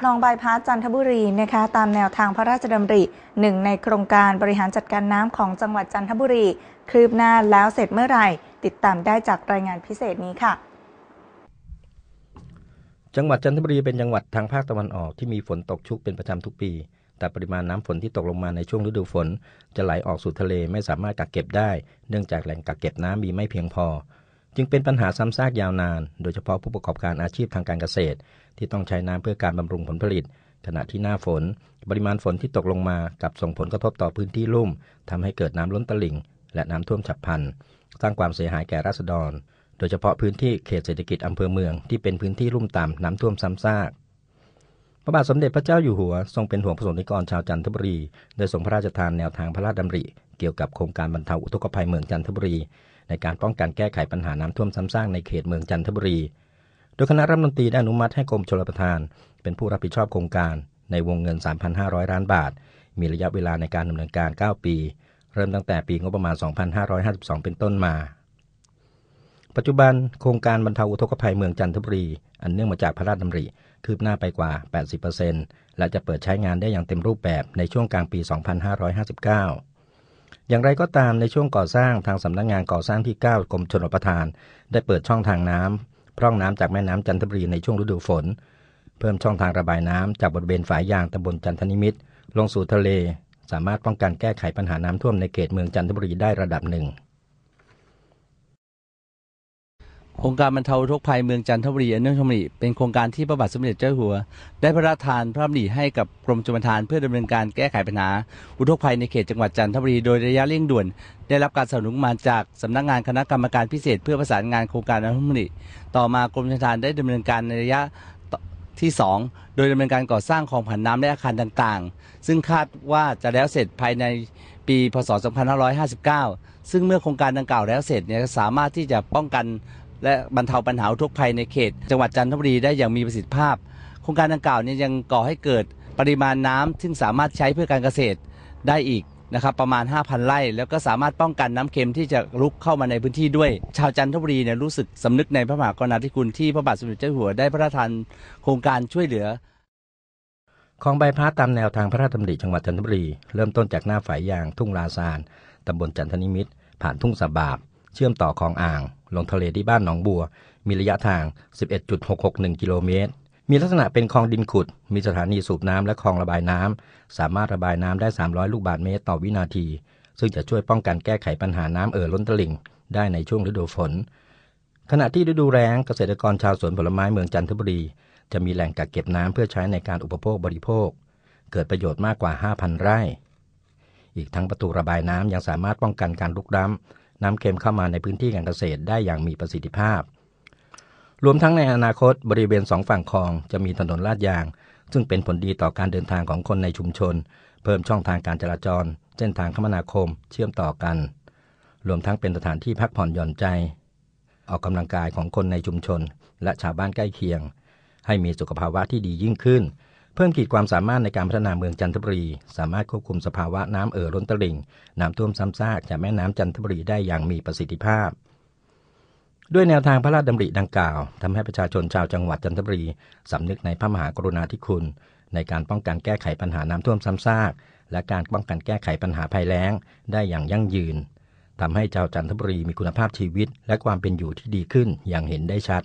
คลองบายพาสจันทบุรีนะคะตามแนวทางพระราชดำริหนึ่งในโครงการบริหารจัดการน้ำของจังหวัดจันทบุรีคืบหน้าแล้วเสร็จเมื่อไหร่ ติดตามได้จากรายงานพิเศษนี้ค่ะ จังหวัดจันทบุรีเป็นจังหวัดทางภาคตะวันออกที่มีฝนตกชุกเป็นประจำทุกปี แต่ปริมาณน้ำฝนที่ตกลงมาในช่วงฤดูฝน จะไหลออกสู่ทะเลไม่สามารถกักเก็บได้ เนื่องจากแหล่งกักเก็บน้ำมีไม่เพียงพอจึงเป็นปัญหาซ้ำซากยาวนาน โดยเฉพาะผู้ประกอบการอาชีพทางการเกษตร ที่ต้องใช้น้ำเพื่อการบำรุงผลผลิต ขณะที่หน้าฝน ปริมาณฝนที่ตกลงมากับส่งผลกระทบต่อพื้นที่ลุ่มทำให้เกิดน้ำล้นตลิ่ง และน้ำท่วมฉับพลันสร้างความเสียหายแก่ราษฎร โดยเฉพาะพื้นที่เขตเศรษฐกิจอำเภอเมืองที่เป็นพื้นที่ลุ่มต่ำน้ำท่วมซ้ำซากพระบาทสมเด็จพระเจ้าอยู่หัวทรงเป็นห่วงประสงนิกรชาวจันทบุรีโดยทรงพระราชทานแนวทางพระราชดำริ เกี่ยวกับโครงการบรรเทาอุทกภัยเมืองจันทบุรี ในการป้องกันแก้ไขปัญหาน้ำท่วมซ้ำซากในเขตเมืองจันทบุรี โดยคณะรัฐมนตรีได้อนุมัติให้กรมชลประทาน เป็นผู้รับผิดชอบโครงการในวงเงิน 3,500 ล้านบาท มีระยะเวลาในการดำเนินการ 9 ปี เริ่มตั้งแต่ปีงบประมาณ 2,552 เป็นต้นมา ปัจจุบัน โครงการบรรเทาอุทกภัยเมืองจันทบุรี อันเนื่องมาจากพระราชดำริคืบหน้าไปกว่า 80%และจะเปิดใช้งานได้อย่างเต็มรูปแบบในช่วงกลางปี 2559 อย่างไรก็ตามในช่วงก่อสร้างทางสำนักงงานก่อสร้างที่9กรมชนประทาน ได้เปิดช่องทางน้ำพร่องน้ำจากแม่น้ำจันทบุรีในช่วงฤดูฝน เพิ่มช่องทางระบายน้ำจากบริเวณฝายยางตำบลจันทนิมิตรลงสู่ทะเล สามารถป้องกันแก้ไขปัญหาน้ำท่วมในเขตเมืองจันทบุรีได้ระดับหนึ่งโงรงการบรรเทาทุกภัยเมืองจันทบุรีอนุชมริเป็นโครงการที่พระบาทสมเด็จเจ้าหัวได้พระราชทานพระบริให้กับกรมชลประทานเพื่อดำเนินการแก้ไขปัญหาอุทกภัยในเขตจังหวัดจันทบุรีโดยระยะเร่งด่วน ได้รับการสนับสนุนมาจากสำนักงานคณะกรรมการพิเศษ เพื่อประสานงานโครงการอนุชมริต่อมากรมชลประทานได้ดำเนินการในระยะที่2โดยดำเนินการก่อสร้างของผ่านน้ำและอาคารต่างๆ ซึ่งคาดว่าจะแล้วเสร็จภายในปีพศ2559 ซึ่งเมื่อโครงการดังกล่าวแล้วเสร็จเนี่ยสามารถที่จะป้องกันและบรรเทาปัญหาทุกภัยในเขต จังหวัดจันทบุรีได้อย่างมีประสิทธิภาพ โครงการดังกล่าวเนี่ยยังก่อให้เกิดปริมาณน้ำซึ่งสามารถใช้เพื่อการเกษตรได้อีกนะครับประมาณ5,000ไร่แล้วก็สามารถป้องกันน้ำเค็มที่จะลุกเข้ามาในพื้นที่ด้วย ชาวจันทบุรีเนี่ยรู้สึกสำนึกในพระมหากรุณาธิคุณที่พระบาทสมเด็จเจ้าอยู่หัวได้พระราชทานโครงการช่วยเหลือ ของใบพัดตามแนวทางพระราชดำริจังหวัดจันทบุรีเริ่มต้นจากหน้าฝายยาง ทุ่งลาซานตำบลจันทนิมิตร ผ่านทุ่งสบาบเชื่อมต่อคลองอ่างลงทะเลที่บ้านหนองบัว มีระยะทาง 11.661 กิโลเมตร มีลักษณะเป็นคลองดินขุด มีสถานีสูบน้ำและคลองระบายน้ำ สามารถระบายน้ำได้ 300 ลูกบาศก์เมตรต่อวินาที ซึ่งจะช่วยป้องกันแก้ไขปัญหาน้ำเอ่อล้นตลิ่ง ได้ในช่วงฤดูฝน ขณะที่ฤดูแรงเกษตรกรชาวสวนผลไม้เมืองจันทบุรีจะมีแหล่งกักเก็บน้ำเพื่อใช้ในการอุปโภคบริโภค เกิดประโยชน์มากกว่า 5,000 ไร่ อีกทั้งประตูระบายน้ำยังสามารถป้องกันการลุกล้าน้ำเค็มเข้ามาในพื้นที่การเกษตรได้อย่างมีประสิทธิภาพ รวมทั้งในอนาคตบริเวณสองฝั่งคลองจะมีถนนลาดยาง ซึ่งเป็นผลดีต่อการเดินทางของคนในชุมชน เพิ่มช่องทางการจราจร เส้นทางคมนาคมเชื่อมต่อกัน รวมทั้งเป็นสถานที่พักผ่อนหย่อนใจ ออกกำลังกายของคนในชุมชน และชาวบ้านใกล้เคียง ให้มีสุขภาวะที่ดียิ่งขึ้นเพิ่มขีดความสามารถในการพัฒนาเมืองจันทบุรี สามารถควบคุมสภาวะน้ำเอ่อล้นตลิ่งน้ำท่วมซ้ำซากจากแม่น้ำจันทบุรีได้อย่างมีประสิทธิภาพ ด้วยแนวทางพระราชดำริดังกล่าวทำให้ประชาชนชาวจังหวัดจันทบุรีสำนึกในพระมหากรุณาธิคุณ ในการป้องกันแก้ไขปัญหาน้ำท่วมซ้ำซาก และการป้องกันแก้ไขปัญหาภัยแล้งได้อย่างยั่งยืนทำให้ชาวจันทบุรีมีคุณภาพชีวิตและความเป็นอยู่ที่ดีขึ้นอย่างเห็นได้ชัด